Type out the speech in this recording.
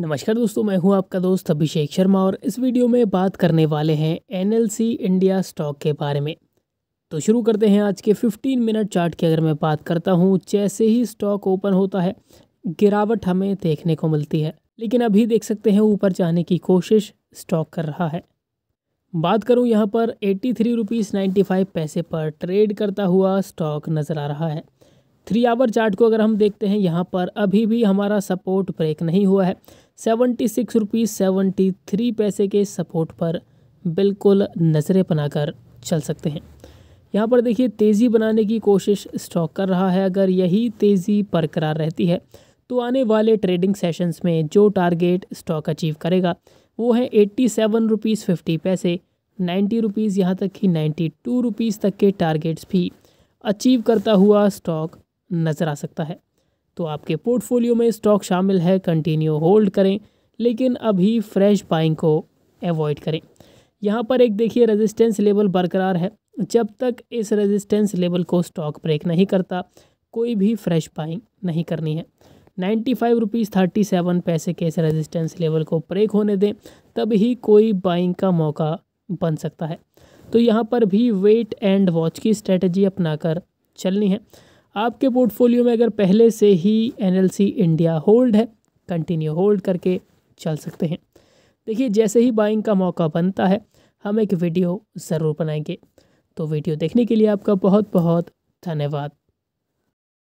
नमस्कार दोस्तों मैं हूं आपका दोस्त अभिषेक शर्मा और इस वीडियो में बात करने वाले हैं एनएलसी इंडिया स्टॉक के बारे में तो शुरू करते हैं आज के 15 मिनट चार्ट की अगर मैं बात करता हूं जैसे ही स्टॉक ओपन होता है गिरावट हमें देखने को मिलती है लेकिन अभी देख सकते हैं ऊपर जाने की कोशिश स्टॉक कर रहा है बात करूँ यहाँ पर एट्टी थ्री पैसे पर ट्रेड करता हुआ स्टॉक नज़र आ रहा है थ्री आवर चार्ट को अगर हम देखते हैं यहाँ पर अभी भी हमारा सपोर्ट ब्रेक नहीं हुआ है seventy six rupees seventy three पैसे के सपोर्ट पर बिल्कुल नज़रें बनाकर चल सकते हैं यहाँ पर देखिए तेज़ी बनाने की कोशिश स्टॉक कर रहा है अगर यही तेज़ी बरकरार रहती है तो आने वाले ट्रेडिंग सेशंस में जो टारगेट स्टॉक अचीव करेगा वो है एट्टी सेवन रुपीज़ फिफ्टी पैसे नाइन्टी रुपीज़ यहाँ तक कि नाइन्टी टू रुपीज़ तक के टारगेट्स भी अचीव करता हुआ स्टॉक नज़र आ सकता है तो आपके पोर्टफोलियो में स्टॉक शामिल है कंटिन्यू होल्ड करें लेकिन अभी फ्रेश बाइंग को एवॉइड करें यहाँ पर एक देखिए रेजिस्टेंस लेवल बरकरार है जब तक इस रेजिस्टेंस लेवल को स्टॉक ब्रेक नहीं करता कोई भी फ्रेश बाइंग नहीं करनी है ninety five rupees thirty seven पैसे के इस रेजिस्टेंस लेवल को ब्रेक होने दें तभी कोई बाइंग का मौका बन सकता है तो यहाँ पर भी वेट एंड वॉच की स्ट्रेटजी अपनाकर चलनी है आपके पोर्टफोलियो में अगर पहले से ही एन इंडिया होल्ड है कंटिन्यू होल्ड करके चल सकते हैं देखिए जैसे ही बाइंग का मौका बनता है हम एक वीडियो ज़रूर बनाएंगे तो वीडियो देखने के लिए आपका बहुत बहुत धन्यवाद